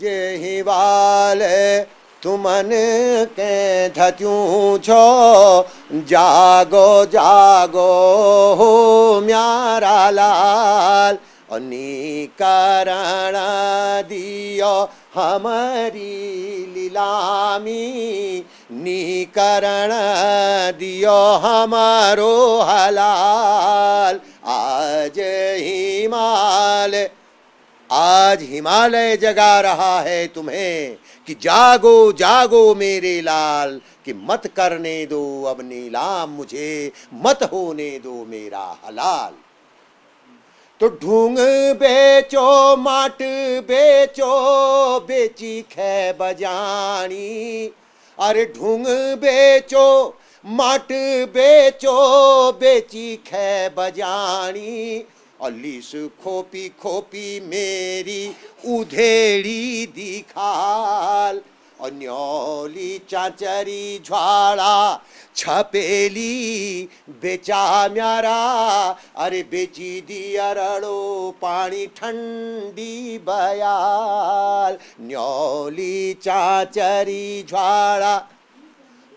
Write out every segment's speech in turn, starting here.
जे ही वाले तुमन के धत्यू छो जागो जागो हो म्यारा लाल अनिकरण दियो हमारी लीलामी निकरण दियो हमारो हलाल आज ही माल आज हिमालय जगा रहा है तुम्हें कि जागो जागो मेरे लाल कि मत करने दो अब नीलाम मुझे मत होने दो मेरा हलाल तो ढूंग बेचो माट बेचो बेची खै बजानी अरे ढूंग बेचो माट बेचो बेची खै बजानी लिस खोपी खोपी मेरी उधेड़ी दिखाल अन्योली चाचरी झाड़ा छपेली बेचा म्यारा अरे बेची दी अरड़ो पानी ठंडी बयाल न्योली चाचरी झाड़ा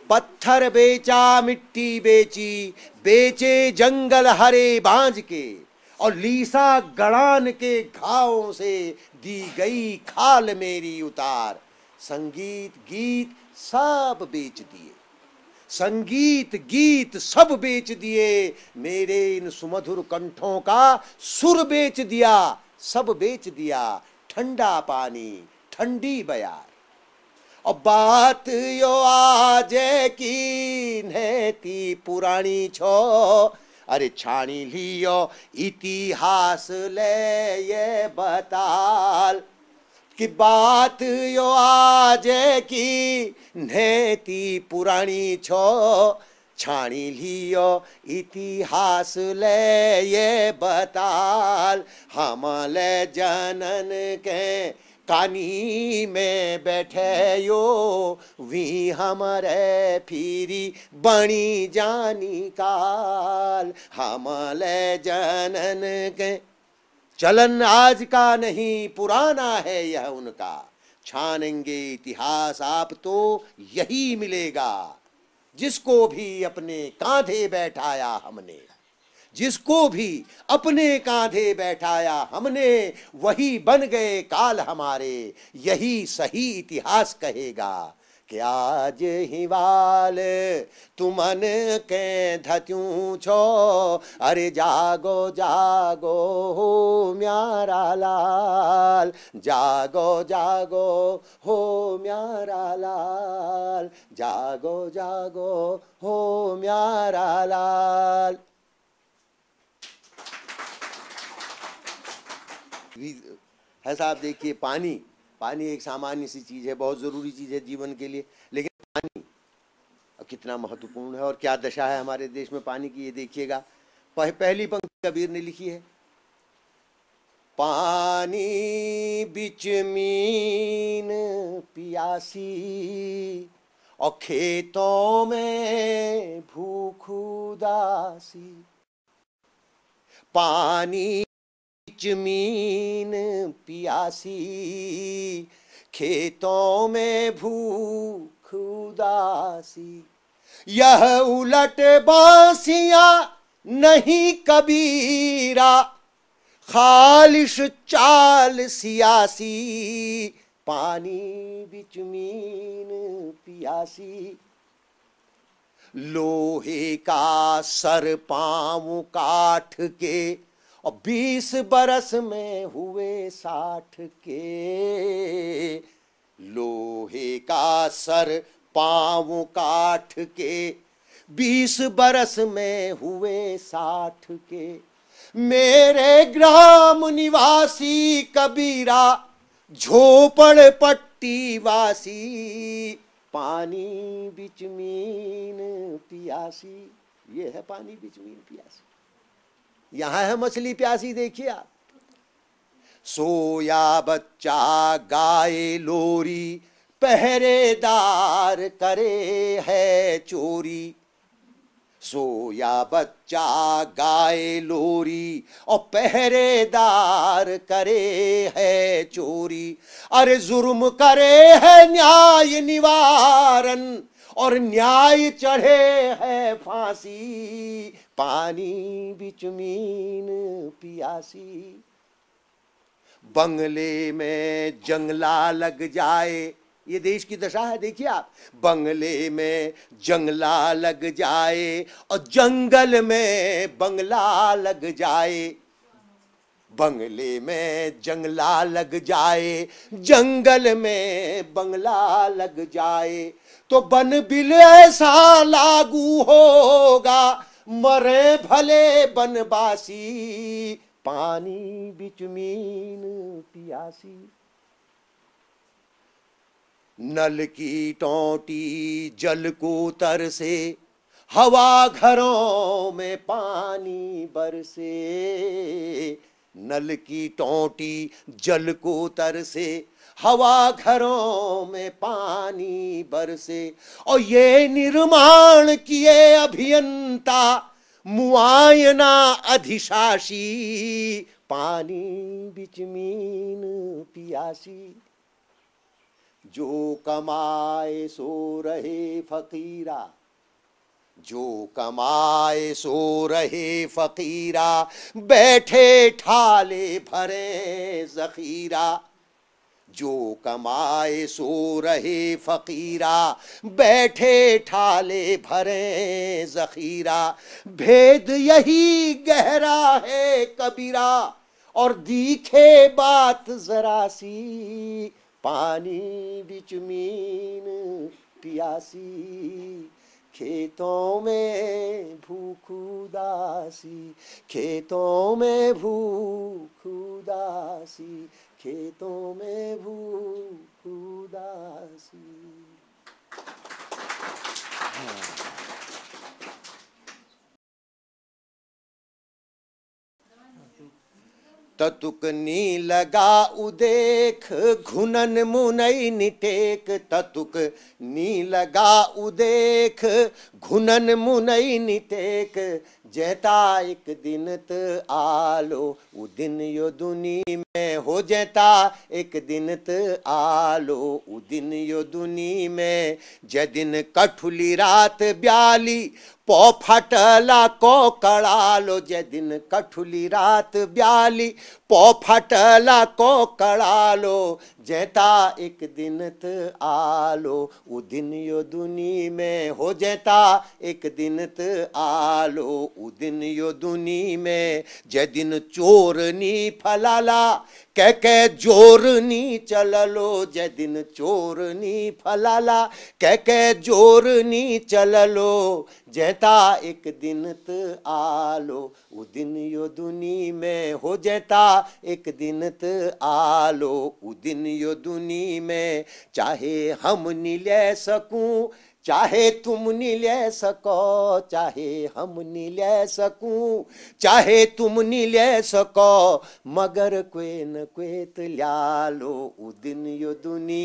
पत्थर बेचा मिट्टी बेची बेचे जंगल हरे बांझ के और लीसा गड़ान के घावों से दी गई खाल मेरी उतार संगीत गीत सब बेच दिए संगीत गीत सब बेच दिए मेरे इन सुमधुर कंठों का सुर बेच दिया सब बेच दिया ठंडा पानी ठंडी बयार और बात यो आज की नेती पुरानी छो अरे छाणी लियो इतिहास ले ये बताल कि बात यो आज की नेती पुरानी छो छाणी लियो इतिहास ले ये बताल हमले जनन के कानी में बैठे यो वी हमारे फिरी बणी जानी काल हमले जनन के चलन आज का नहीं पुराना है यह उनका छानेंगे इतिहास आप तो यही मिलेगा जिसको भी अपने कांधे बैठाया हमने जिसको भी अपने कांधे बैठाया हमने वही बन गए काल हमारे यही सही इतिहास कहेगा क्या हिवाल तुमन के धत्यू छो अरे जागो जागो हो म्यारा लाल जागो जागो हो म्यारा लाल जागो जागो हो म्यारा लाल है साहब देखिए पानी पानी एक सामान्य सी चीज़ है बहुत ज़रूरी चीज़ है जीवन के लिए लेकिन पानी कितना महत्वपूर्ण है और क्या दशा है हमारे देश में पानी की ये देखिएगा पह, पहली पंक्ति कबीर ने लिखी है पानी बिच मीन पियासी और खेतों में भूख उदासी पानी जमीन प्यासी खेतों में भूख उदासी यह उलट बासिया नहीं कबीरा खालिश चाल सियासी पानी बिच मीन पियासी लोहे का सर पांव काठ के और बीस बरस में हुए साठ के लोहे का सर पांव काठ के बीस बरस में हुए साठ के मेरे ग्राम निवासी कबीरा झोपड़ पट्टी वासी पानी बिचमीन पियासी ये है पानी बिचमीन पियासी यहाँ है मछली प्यासी देखिए आप सोया बच्चा गाय लोरी पहरेदार करे है चोरी सोया बच्चा गाय लोरी और पहरेदार करे है चोरी अरे जुर्म करे है न्याय निवारण और न्याय चढ़े है फांसी पानी बिच मीन पियासी बंगले में जंगला लग जाए ये देश की दशा है देखिए आप बंगले में जंगला लग जाए और जंगल में बंगला लग जाए बंगले में जंगला लग जाए जंगल में बंगला लग जाए तो बन बिल ऐसा लागू होगा मरे भले बनबासी पानी बिचमीन पियासी नल की टोटी जल को तरसे हवा घरों में पानी बरसे नल की टोटी जल को तरसे से हवा घरों में पानी बरसे और ये निर्माण किए अभियंता मुआयना अधिशासी पानी बिचमीन पियासी जो कमाए सो रहे फकीरा जो कमाए सो रहे फकीरा बैठे ठाले भरे जखीरा जो कमाए सो रहे फकीरा बैठे ठाले भरे जखीरा भेद यही गहरा है कबीरा और दिखे बात जरा सी पानी बिच मीन पियासी खेतों में भूख उदासी खेतों में भूख उदासी खेतों में भूख उदासी ततुकनी लगा उदेख घुनन मुनई निटेक ततुक नी लगा उदेख घुनन मुनई निटेक जैता एक दिन त आलो उ दिन यो दुनी में हो जैता एक दिन त आलो उ दिन यो दुनी में ज दिन कठुली रात ब्याली पौ फटला को कड़ालो जय दिन कठुली रात ब्याली पौ फाटला को कड़ालो जैता एक दिन त आलो उ दिन यो दुनी में हो जेता एक दिन त आलो उ दिन यो दुनी में जे दिन चोर नी फलाला कह के जोरनी चललो जय दिन चोरनी फलाला कह के जोरनी चललो जैता एक दिन त आलो उ दिन यो दुनी में हो जैता एक दिन त आलो उ दिन यो दुनी में चाहे हम नी ले सकूं चाहे तुम नहीं ले सको चाहे हम नहीं ले सकूं चाहे तुम नहीं ले सको मगर कोई न कोई तो लो उदिन यो दुनी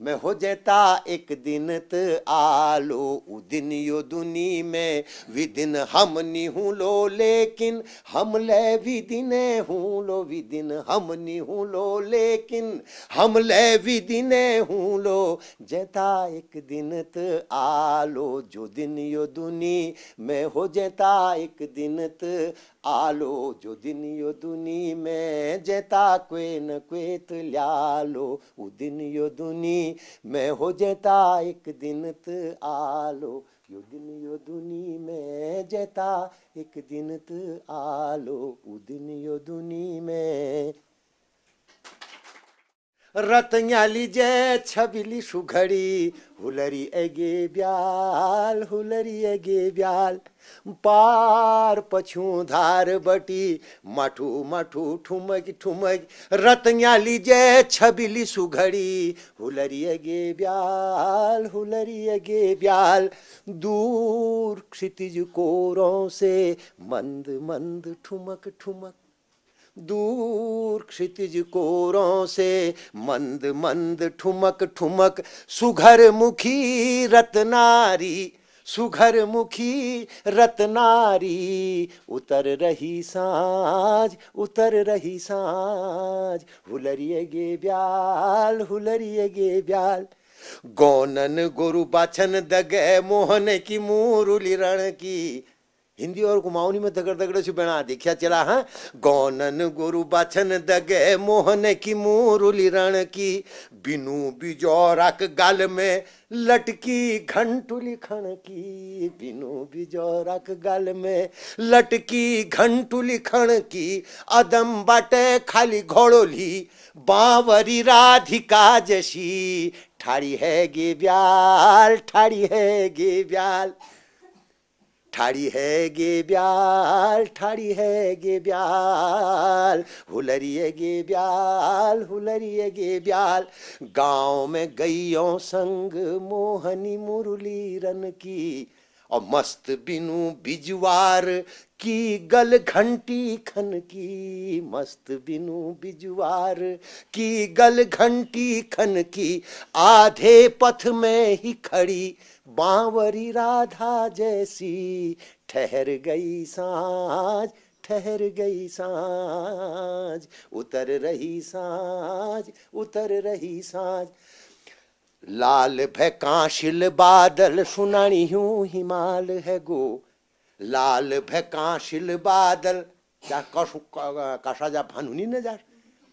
मैं हो जाता एक दिन त आलो दिन यो दुनी में विदिन हम नी हूँ लो लेकिन हम ले विदिन हूँ लो वि दिन हम नी हूँ लो लेकिन हम ले विदिन हूँ लो जेता एक दिन त आलो जो दिन यो दुनी मैं हो जाता एक दिन त आलो जो दिन यो दुनी में जेता क्वे न क्वेत ल्यालो उ दिन यो दुनी में हो जेता एक दिन त आलो यो दिन यो दुनी में जेता एक दिन त आलो उ दिन यो दुनी में रतन्याली जे छबिली सुघड़ी हुलरी एगे ब्याल हुलरी एगे ब्याल पार पछू धार बटी मठू मठू ठुमक ठुमक रतन्याली जे छबिली सुघड़ी हुलरी एगे ब्याल हुलरी एगे ब्याल दूर क्षितिज कोरों से मंद मंद ठुमक ठुमक दूर क्षितिज कोरों से मंद मंद ठुमक ठुमक सुघर मुखी रतनारी सुघर मुखी रतनारी उतर रही साज उतर रही साज हुलरिए गे ब्याल हुलरिए गे ब्याल गौनन गुरु बाछन दगे मोहन की मुरुली रण की हिंदी और कुमाऊनी में दगड़ दगड़ से बना देखिया चला हाँ गौनन गुरु बाछन दगे मोहन की मुरली रण की बिनु बिजो राक गाल में लटकी घंटुली खण की बिनु बिजो राक गाल में लटकी घंटुली खण की अदम बाटे खाली घोड़ोली बावरी राधिका जैसी ठाड़ी है गे ब्याल ठाड़ी है गे ब्याल ठाड़ी है गे ब्याल ठाड़ी है गे ब्याल हुलरिए गे ब्याल है गे ब्याल गांव में गईयों संग मोहनी मुरली रन की और मस्त बिनु बिजवार की गल घंटी खन की मस्त बिनु बिजवार की गल घंटी खन की आधे पथ में ही खड़ी बावरी राधा जैसी ठहर गई साज ठहर गई सांझ उतर रही सांझ उतर रही सांझ लाल भैकाशिल बादल सुनानी हूँ हिमाल है गो लाल भैकाशिल बादल क्या कसु कसा जा भानुनी नजर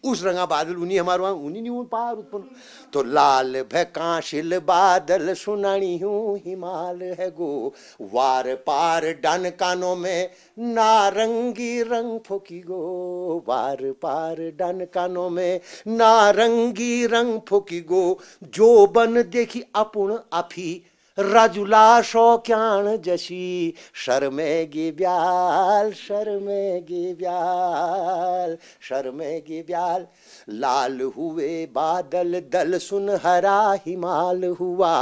उस रंगा बादल उन्हीं हमारे वहां उन्हीं नहीं पार उत्पन्न तो लाल भकाशिल बादल सुनानी हूँ हिमाल है गो वार पार डन कानों में नारंगी रंग फुकी गो वार पार डन कानों में नारंगी रंग फुकी गो जो बन देखी अपुण अफी रजुला शौक्याण जशी शर्मेगी ब्याल शर्मेगी ब्याल शर्मेगी ब्याल लाल हुए बादल दल सुनहरा हिमाल हुआ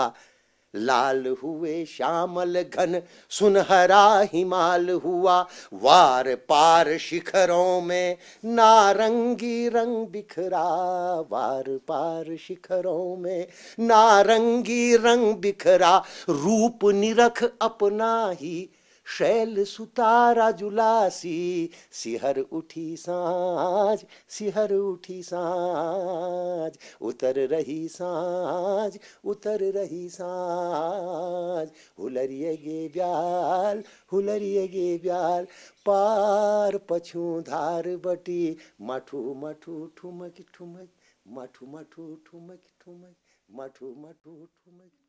लाल हुए श्यामल घन सुनहरा हिमाल हुआ वार पार शिखरों में नारंगी रंग बिखरा वार पार शिखरों में नारंगी रंग बिखरा रूप निरख अपना ही शैल सुतारा जुलासी सिहर उठी सांझ सिहर उठी सांझ उतर रही सांझ उतर रही सांझ हुलरिए गे ब्याल हुलरिए गे ब्याल पार पछू धार बटी मठू मठू ठुमक ठुमक मठू मठू ठुमक ठुमक मठू मठू ठुमक